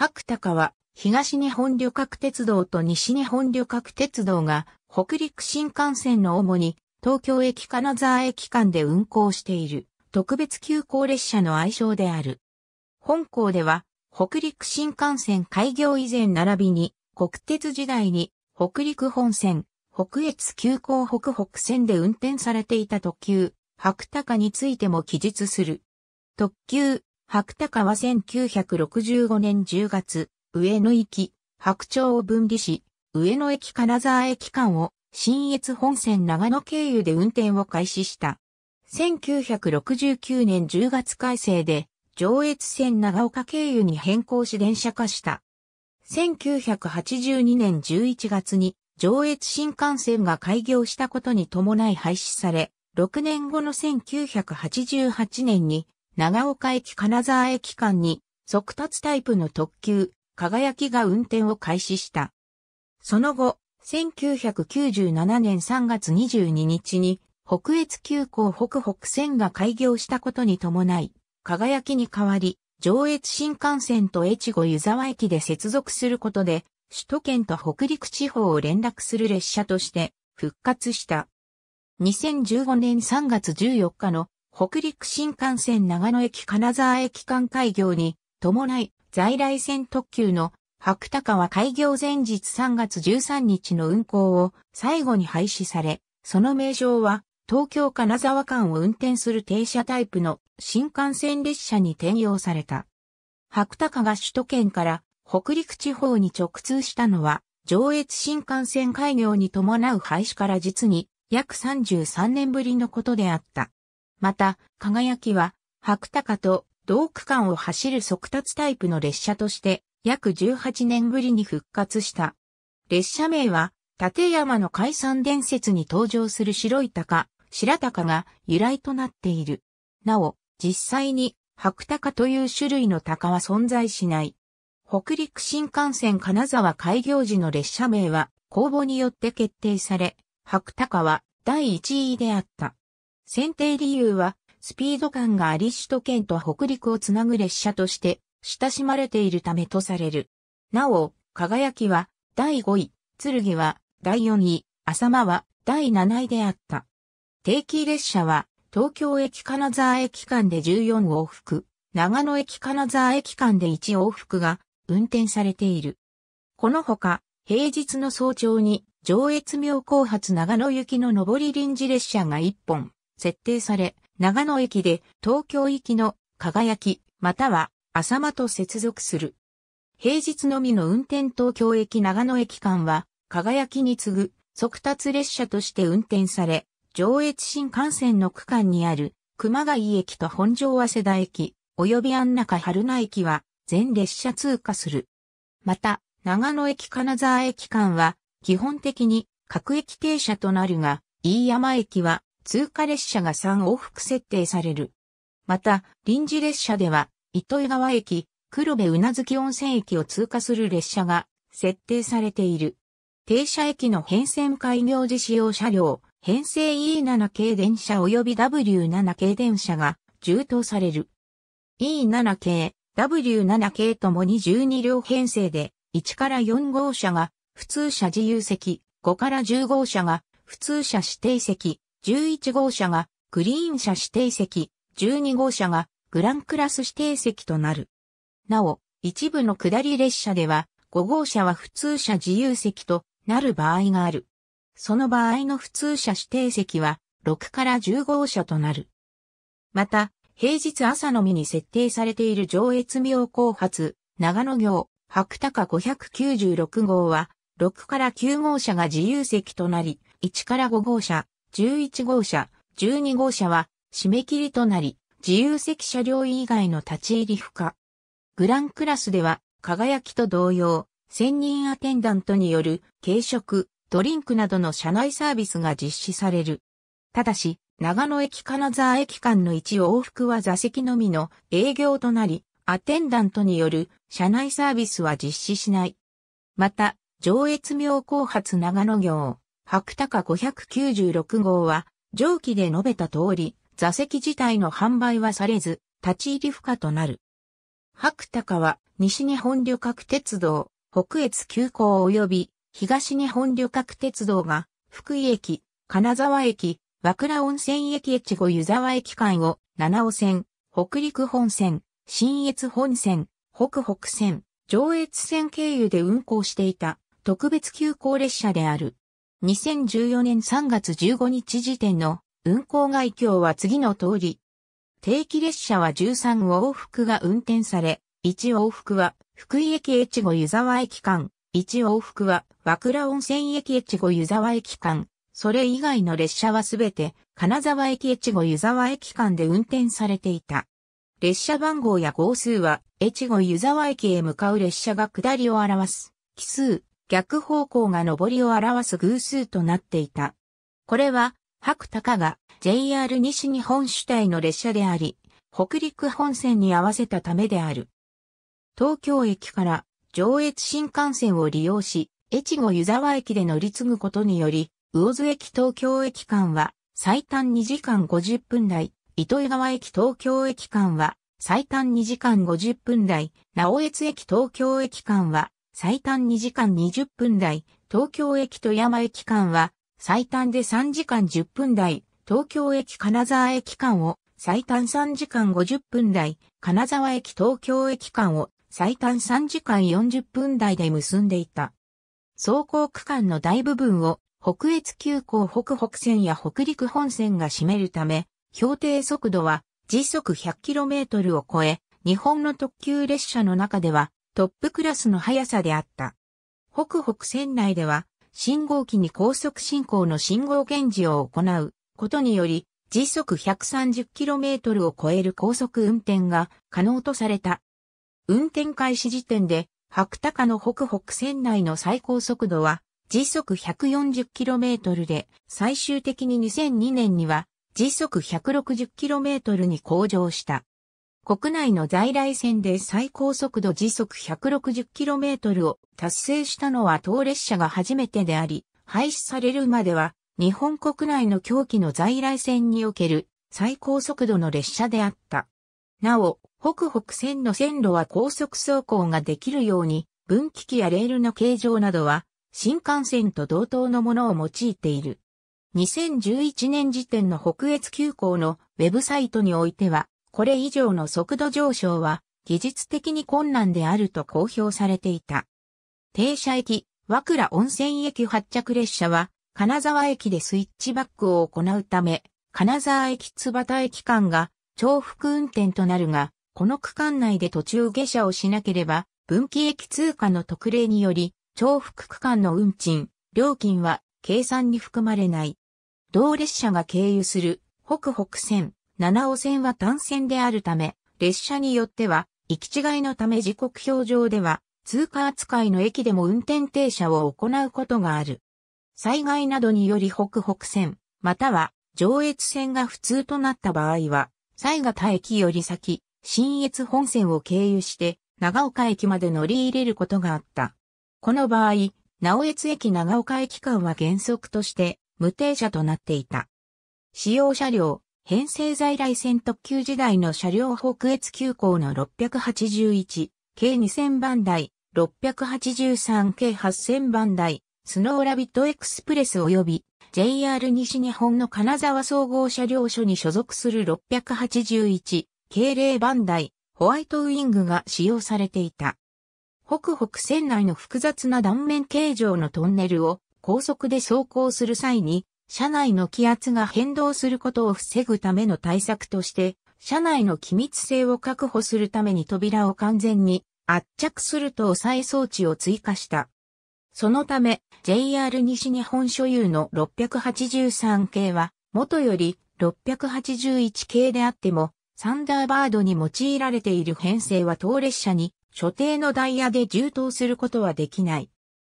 白鷹は東日本旅客鉄道と西日本旅客鉄道が北陸新幹線の主に東京駅金沢駅間で運行している特別急行列車の愛称である。本校では北陸新幹線開業以前並びに国鉄時代に北陸本線、北越急行北北線で運転されていた特急、白鷹についても記述する。特急、白鷹は1965年10月、上野行き、白鳥を分離し、上野駅金沢駅間を新越本線長野経由で運転を開始した。1969年10月改正で、上越線長岡経由に変更し電車化した。1982年11月に上越新幹線が開業したことに伴い廃止され、6年後の1988年に長岡駅金沢駅間に速達タイプの特急、輝きが運転を開始した。その後、1997年3月22日に北越急行北北線が開業したことに伴い、輝きに代わり、上越新幹線と越後湯沢駅で接続することで、首都圏と北陸地方を連絡する列車として復活した。2015年3月14日の北陸新幹線長野駅金沢駅間開業に伴い在来線特急の白鷹は開業前日3月13日の運行を最後に廃止され、その名称は東京金沢間を運転する停車タイプの新幹線列車に転用された。白鷹が首都圏から北陸地方に直通したのは上越新幹線開業に伴う廃止から実に約33年ぶりのことであった。また、輝きは、白鷹と同区間を走る速達タイプの列車として、約18年ぶりに復活した。列車名は、立山の解散伝説に登場する白い鷹、白鷹が由来となっている。なお、実際に白鷹という種類の鷹は存在しない。北陸新幹線金沢開業時の列車名は公募によって決定され、白鷹は第一位であった。選定理由は、スピード感があり首都圏と北陸をつなぐ列車として親しまれているためとされる。なお、輝きは第5位、剣は第4位、浅間は第7位であった。定期列車は東京駅金沢駅間で14往復、長野駅金沢駅間で1往復が運転されている。このほか、平日の早朝に上越妙高発長野行きの上り臨時列車が1本、設定され、長野駅で東京行きの輝き、または浅間と接続する。平日のみの運転東京駅長野駅間は、輝きに次ぐ速達列車として運転され、上越新幹線の区間にある熊谷駅と本庄早稲田駅、及び安中春名駅は全列車通過する。また、長野駅金沢駅間は基本的に各駅停車となるが、飯山駅は通過列車が3往復設定される。また、臨時列車では、糸魚川駅、黒部うなずき温泉駅を通過する列車が設定されている。停車駅の変遷開業時使用車両、編成 E7 系電車及び W7 系電車が充当される。E7 系、W7 系ともに12両編成で、1から4号車が普通車自由席、5から10号車が普通車指定席、11号車がグリーン車指定席、12号車がグランクラス指定席となる。なお、一部の下り列車では、5号車は普通車自由席となる場合がある。その場合の普通車指定席は、6から10号車となる。また、平日朝のみに設定されている上越妙高発、長野行、白高596号は、6から9号車が自由席となり、1から5号車、11号車、12号車は締め切りとなり、自由席車両以外の立ち入り不可。グランクラスでは、輝きと同様、専任アテンダントによる軽食、ドリンクなどの車内サービスが実施される。ただし、長野駅金沢駅間の一往復は座席のみの営業となり、アテンダントによる車内サービスは実施しない。また、上越妙高発長野行。白鷹596号は、上記で述べた通り、座席自体の販売はされず、立ち入り不可となる。白鷹は、西日本旅客鉄道、北越急行及び、東日本旅客鉄道が、福井駅、金沢駅、和倉温泉駅越後湯沢駅間を、七尾線、北陸本線、新越本線、北北線、上越線経由で運行していた特別急行列車である。2014年3月15日時点の運行外況は次の通り。定期列車は13往復が運転され、1往復は福井駅越後湯沢駅間、1往復は和倉温泉駅越後湯沢駅間、それ以外の列車はすべて金沢駅越後湯沢駅間で運転されていた。列車番号や号数は越後湯沢駅へ向かう列車が下りを表す。奇数、逆方向が上りを表す偶数となっていた。これは、白鷹が JR 西日本主体の列車であり、北陸本線に合わせたためである。東京駅から上越新幹線を利用し、越後湯沢駅で乗り継ぐことにより、魚津駅東京駅間は最短2時間50分台、糸魚川駅東京駅間は最短2時間50分台、直江津駅東京駅間は最短2時間20分台、東京駅と山駅間は、最短で3時間10分台、東京駅金沢駅間を、最短3時間50分台、金沢駅東京駅間を、最短3時間40分台で結んでいた。走行区間の大部分を、北越急行北北線や北陸本線が占めるため、標定速度は時速 100km を超え、日本の特急列車の中ではトップクラスの速さであった。北北線内では、信号機に高速進行の信号検事を行うことにより、時速 130km を超える高速運転が可能とされた。運転開始時点で、白鷹の北北線内の最高速度は時速 140km で、最終的に2002年には時速 160km に向上した。国内の在来線で最高速度時速 160km を達成したのは当列車が初めてであり、廃止されるまでは日本国内の狂気の在来線における最高速度の列車であった。なお、北北線の線路は高速走行ができるように、分岐器やレールの形状などは新幹線と同等のものを用いている。2011年時点の北越急行のウェブサイトにおいては、これ以上の速度上昇は技術的に困難であると公表されていた。停車駅、和倉温泉駅発着列車は、金沢駅でスイッチバックを行うため、金沢駅津端駅間が重複運転となるが、この区間内で途中下車をしなければ、分岐駅通過の特例により、重複区間の運賃、料金は計算に含まれない。同列車が経由する北北線、七尾線は単線であるため、列車によっては、行き違いのため時刻表上では、通過扱いの駅でも運転停車を行うことがある。災害などにより北北線、または上越線が普通となった場合は、西潟駅より先、新越本線を経由して、長岡駅まで乗り入れることがあった。この場合、直越駅長岡駅間は原則として無停車となっていた。使用車両、編成在来線特急時代の車両北越急行の681、計2000番台、683計8000番台、スノーラビットエクスプレス及び JR 西日本の金沢総合車両所に所属する681、系0番台、ホワイトウィングが使用されていた。北北線内の複雑な断面形状のトンネルを高速で走行する際に車内の気圧が変動することを防ぐための対策として、車内の気密性を確保するために扉を完全に圧着すると抑え装置を追加した。そのため、JR 西日本所有の683系は、元より681系であっても、サンダーバードに用いられている編成は当列車に所定のダイヤで充当することはできない。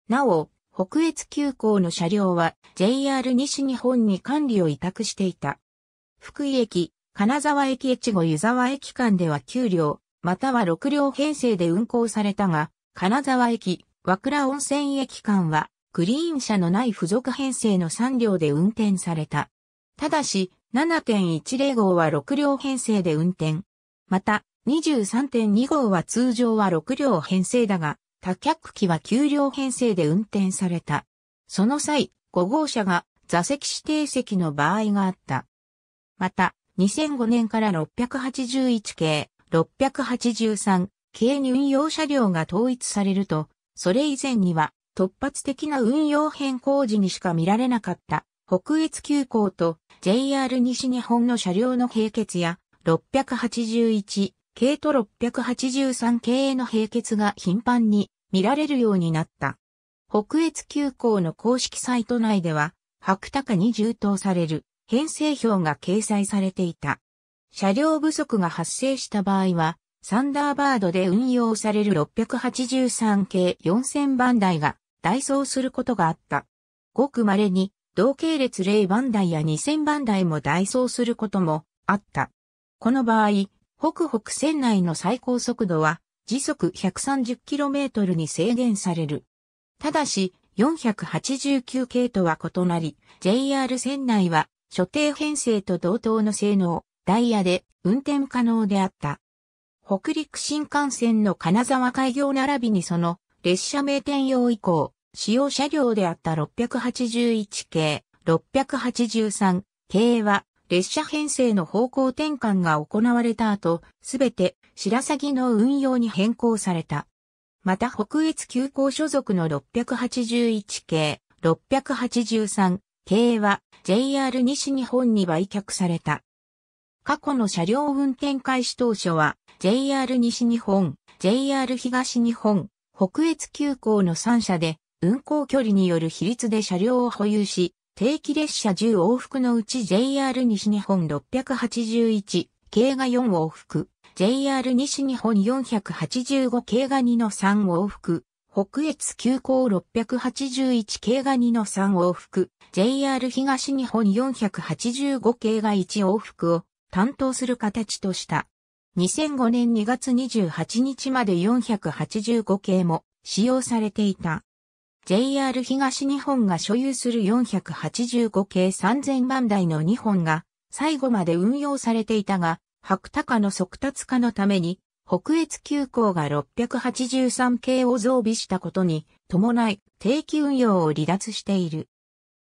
なお、北越急行の車両は JR 西日本に管理を委託していた。福井駅、金沢駅越後湯沢駅間では9両、または6両編成で運行されたが、金沢駅、和倉温泉駅間は、グリーン車のない付属編成の3両で運転された。ただし、7.10号は6両編成で運転。また、23.2号は通常は6両編成だが、多脚機は9両編成で運転された。その際、5号車が座席指定席の場合があった。また、2005年から681系、683系に運用車両が統一されると、それ以前には突発的な運用変更時にしか見られなかった北越急行と JR 西日本の車両の並結や681系と683系への並結が頻繁に見られるようになった。北越急行の公式サイト内では、白鷹に充当される編成表が掲載されていた。車両不足が発生した場合は、サンダーバードで運用される683系4000番台が代走することがあった。ごく稀に同系列0番台や2000番台も代走することもあった。この場合、北北線内の最高速度は時速 130km に制限される。ただし、489系とは異なり、JR 線内は所定編成と同等の性能、ダイヤで運転可能であった。北陸新幹線の金沢開業並びにその列車名店用以降、使用車両であった681系、683系は列車編成の方向転換が行われた後、すべて白鷺の運用に変更された。また北越急行所属の681系、683系は JR 西日本に売却された。過去の車両運転開始当初は JR 西日本、JR 東日本、北越急行の3社で運行距離による比率で車両を保有し、定期列車10往復のうち JR 西日本681、系が4往復、JR 西日本485系がニの3往復、北越急行681系がニの3往復、JR 東日本485系が1往復を担当する形とした。2005年2月28日まで485系も使用されていた。JR 東日本が所有する485系3000万台の2本が最後まで運用されていたが、白鷹の速達化のために、北越急行が683系を増備したことに伴い定期運用を離脱している。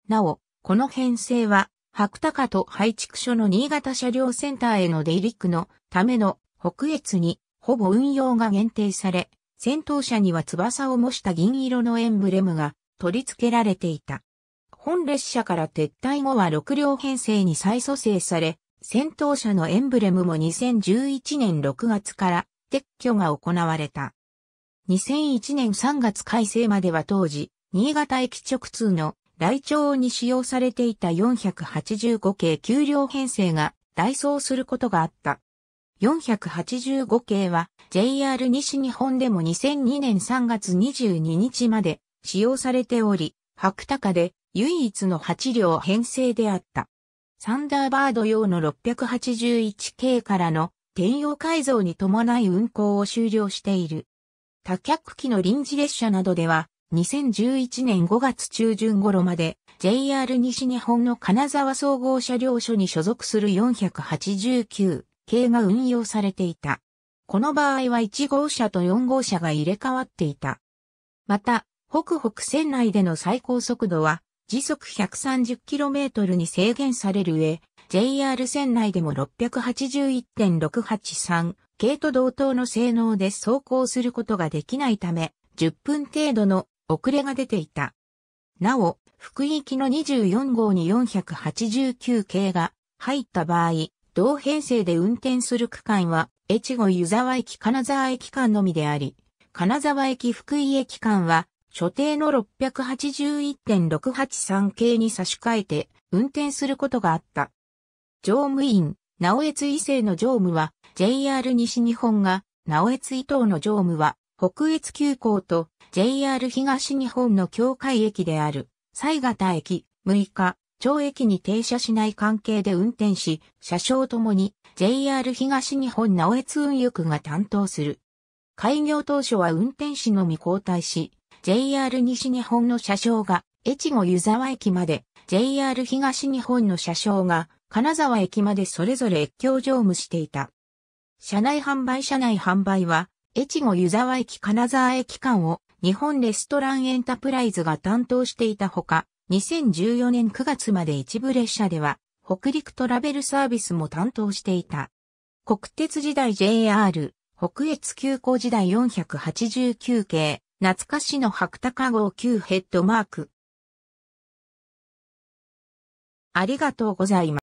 なお、この編成は、白鷹と配畜所の新潟車両センターへの出入り区のための北越にほぼ運用が限定され、先頭車には翼を模した銀色のエンブレムが取り付けられていた。本列車から撤退後は6両編成に再組成され、戦闘車のエンブレムも2011年6月から撤去が行われた。2001年3月改正までは当時、新潟駅直通の雷庁に使用されていた485系給料編成が代走することがあった。485系は JR 西日本でも2002年3月22日まで使用されており、白高で唯一の8両編成であった。サンダーバード用の 681K からの転用改造に伴い運行を終了している。多脚機の臨時列車などでは、2011年5月中旬頃まで JR 西日本の金沢総合車両所に所属する489系が運用されていた。この場合は1号車と4号車が入れ替わっていた。また、北北線内での最高速度は時速 130km に制限される上、JR 線内でも681.683系と同等の性能で走行することができないため、10分程度の遅れが出ていた。なお、福井行きの24号に489系が入った場合、同編成で運転する区間は、越後湯沢駅金沢駅間のみであり、金沢駅福井駅間は所定の681.683系に差し替えて運転することがあった。乗務員、直江津伊勢の乗務は JR 西日本が、直江津伊東の乗務は北越急行と JR 東日本の境界駅である西方駅6日、町駅に停車しない関係で運転し、車掌ともに JR 東日本直江津運輸区が担当する。開業当初は運転士のみ交代し、JR 西日本の車掌が越後湯沢駅まで、JR 東日本の車掌が金沢駅までそれぞれ越境乗務していた。車内販売車内販売は、越後湯沢駅金沢駅間を日本レストランエンタプライズが担当していたほか、2014年9月まで一部列車では、北陸トラベルサービスも担当していた。国鉄時代 JR、北越急行時代489系、懐かしの白鷹号9ヘッドマーク。ありがとうございます。